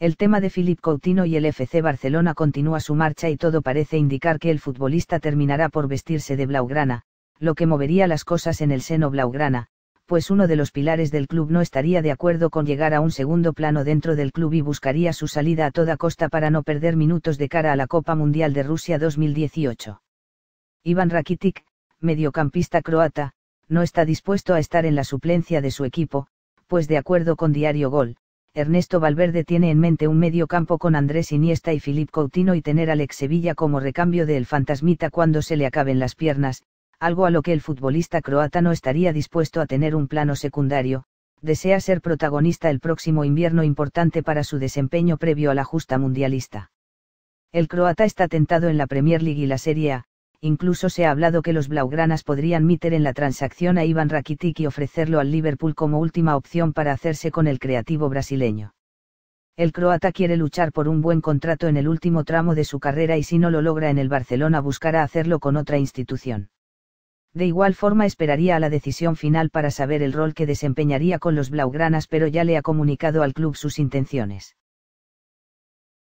El tema de Filip Coutinho y el FC Barcelona continúa su marcha y todo parece indicar que el futbolista terminará por vestirse de Blaugrana, lo que movería las cosas en el seno Blaugrana, pues uno de los pilares del club no estaría de acuerdo con llegar a un segundo plano dentro del club y buscaría su salida a toda costa para no perder minutos de cara a la Copa Mundial de Rusia 2018. Ivan Rakitic, mediocampista croata, no está dispuesto a estar en la suplencia de su equipo, pues de acuerdo con Diario Gol, Ernesto Valverde tiene en mente un medio campo con Andrés Iniesta y Filip Coutinho y tener a Alex Sevilla como recambio del fantasmita cuando se le acaben las piernas, algo a lo que el futbolista croata no estaría dispuesto a tener un plano secundario, desea ser protagonista el próximo invierno importante para su desempeño previo a la justa mundialista. El croata está tentado en la Premier League y la Serie A, incluso se ha hablado que los Blaugranas podrían meter en la transacción a Ivan Rakitic y ofrecerlo al Liverpool como última opción para hacerse con el creativo brasileño. El croata quiere luchar por un buen contrato en el último tramo de su carrera y si no lo logra en el Barcelona buscará hacerlo con otra institución. De igual forma esperaría a la decisión final para saber el rol que desempeñaría con los Blaugranas pero ya le ha comunicado al club sus intenciones.